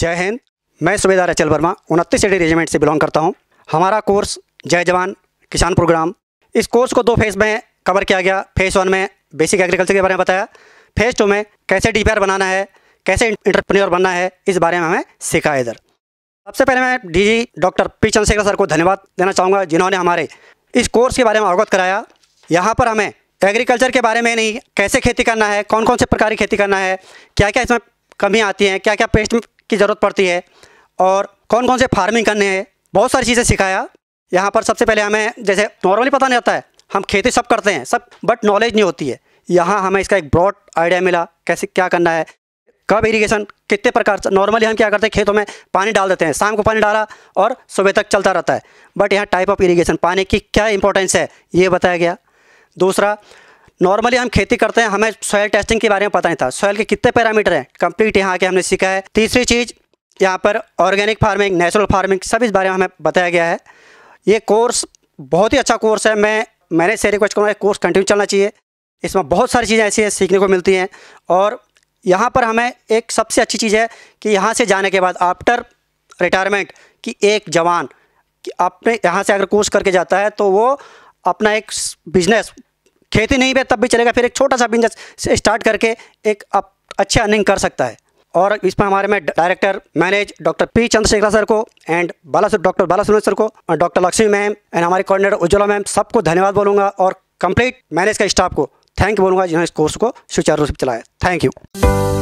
जय हिंद मैं सुबेदार अचल वर्मा उनतीस एडी रेजिमेंट से बिलोंग करता हूँ हमारा कोर्स जय जवान किसान प्रोग्राम इस कोर्स को दो फेज़ में कवर किया गया फेज़ वन में बेसिक एग्रीकल्चर के बारे में बताया फेज़ टू में कैसे डी बनाना है कैसे इंटरप्रेन्योर बनना है इस बारे में हमें सीखा है इधर सबसे पहले मैं DG doctor P Chandrashekhar sir को धन्यवाद देना चाहूँगा जिन्होंने हमारे इस कोर्स के बारे में अवगत कराया यहाँ पर हमें एग्रीकल्चर के बारे में नहीं कैसे खेती करना है कौन कौन से प्रकार की खेती करना है क्या क्या इसमें कमियाँ आती हैं क्या क्या पेस्ट की ज़रूरत पड़ती है और कौन कौन से फार्मिंग करने हैं बहुत सारी चीज़ें सिखाया यहाँ पर सबसे पहले हमें जैसे नॉर्मली पता नहीं होता है हम खेती सब करते हैं सब बट नॉलेज नहीं होती है यहाँ हमें इसका एक ब्रॉड आइडिया मिला कैसे क्या करना है कब इरीगेशन कितने प्रकार से नॉर्मली हम क्या करते हैं खेतों में पानी डाल देते हैं शाम को पानी डाला और सुबह तक चलता रहता है बट यहाँ टाइप ऑफ इरीगेशन पानी की क्या इंपॉर्टेंस है ये बताया गया दूसरा नॉर्मली हम खेती करते हैं हमें सॉयल टेस्टिंग के बारे में पता नहीं था सॉयल के कितने पैरामीटर हैं कंप्लीट यहाँ के हमने सीखा है तीसरी चीज़ यहाँ पर ऑर्गेनिक फार्मिंग नेचुरल फार्मिंग सब इस बारे में हमें बताया गया है ये कोर्स बहुत ही अच्छा कोर्स है मैं मैंने से रिक्वेस्ट करूँगा कोर्स कंटिन्यू चलना चाहिए इसमें बहुत सारी चीज़ें ऐसी हैं सीखने को मिलती हैं और यहाँ पर हमें एक सबसे अच्छी चीज़ है कि यहाँ से जाने के बाद आफ्टर रिटायरमेंट कि एक जवान कि अपने यहाँ से अगर कोर्स करके जाता है तो वो अपना एक बिजनेस खेती नहीं भी तब भी चलेगा फिर एक छोटा सा बिजनेस स्टार्ट करके एक आप अच्छी अर्निंग कर सकता है और इस पर हमारे में director manage doctor P Chandrashekhar sir को and Bala doctor Bala sir को डॉक्टर लक्ष्मी मैम एंड हमारे कोऑर्डिनेटर उज्ज्वला मैम सबको धन्यवाद बोलूँगा और कंप्लीट मैनेज का स्टाफ को थैंक यू बोलूँगा जिन्होंने इस कोर्स को सुचारू रूप से चलाया थैंक यू